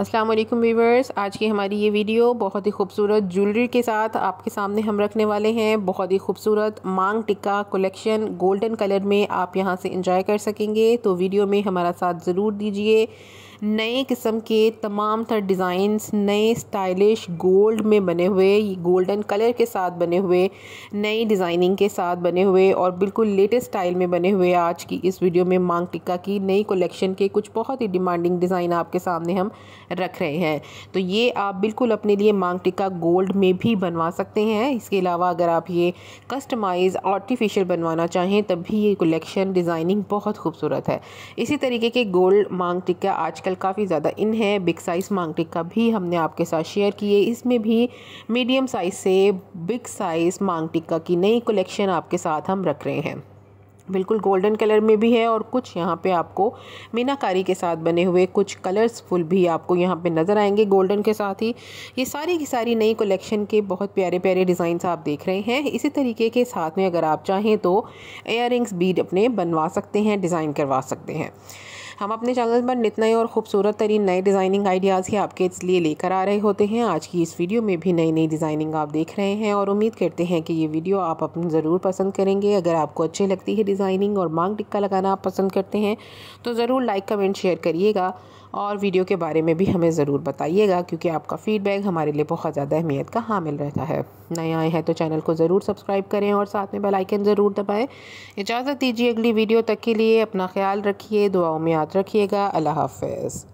अस्सलाम वालेकुम व्यूवर्स आज की हमारी ये वीडियो बहुत ही खूबसूरत ज्वेलरी के साथ आपके सामने हम रखने वाले हैं बहुत ही खूबसूरत मांग टिक्का कलेक्शन गोल्डन कलर में आप यहाँ से इंजॉय कर सकेंगे तो वीडियो में हमारा साथ ज़रूर दीजिए नए किस्म के तमाम तर डिज़ाइंस नए स्टाइलिश गोल्ड में बने हुए गोल्डन कलर के साथ बने हुए नई डिज़ाइनिंग के साथ बने हुए और बिल्कुल लेटेस्ट स्टाइल में बने हुए आज की इस वीडियो में मांग टिक्का की नई कलेक्शन के कुछ बहुत ही डिमांडिंग डिज़ाइन आपके सामने हम रख रहे हैं तो ये आप बिल्कुल अपने लिए मांग टिक्का गोल्ड में भी बनवा सकते हैं इसके अलावा अगर आप ये कस्टमाइज आर्टिफिशियल बनवाना चाहें तब भी ये कलेक्शन डिज़ाइनिंग बहुत खूबसूरत है इसी तरीके के गोल्ड मांग टिक्का आजकल काफ़ी ज़्यादा इन है बिग साइज़ मांग टिक्का भी हमने आपके साथ शेयर किए इसमें भी मीडियम साइज़ से बिग साइज़ मांग टिक्का की नई कलेक्शन आपके साथ हम रख रहे हैं बिल्कुल गोल्डन कलर में भी है और कुछ यहाँ पे आपको मीनाकारी के साथ बने हुए कुछ कलर्सफुल भी आपको यहाँ पे नज़र आएंगे गोल्डन के साथ ही ये सारी की सारी नई कलेक्शन के बहुत प्यारे प्यारे डिज़ाइंस आप देख रहे हैं इसी तरीके के साथ में अगर आप चाहें तो एयर बीड अपने बनवा सकते हैं डिज़ाइन करवा सकते हैं हम अपने चैनल पर नित नए और खूबसूरत तरीन नए डिज़ाइनिंग आइडियाज़ ही आपके लिए लेकर आ रहे होते हैं आज की इस वीडियो में भी नई नई डिज़ाइनिंग आप देख रहे हैं और उम्मीद करते हैं कि ये वीडियो आप अपनी ज़रूर पसंद करेंगे अगर आपको अच्छी लगती है डिज़ाइनिंग और मांग टिक्का लगाना आप पसंद करते हैं तो ज़रूर लाइक कमेंट शेयर करिएगा और वीडियो के बारे में भी हमें ज़रूर बताइएगा क्योंकि आपका फ़ीडबैक हमारे लिए बहुत ज़्यादा अहमियत का हामिल रहता है नए आए हैं तो चैनल को ज़रूर सब्सक्राइब करें और साथ में बेलाइकन ज़रूर दबाएँ इजाज़त दीजिए अगली वीडियो तक के लिए अपना ख्याल रखिए दुआओं में याद रखिएगा अल्लाह हाफ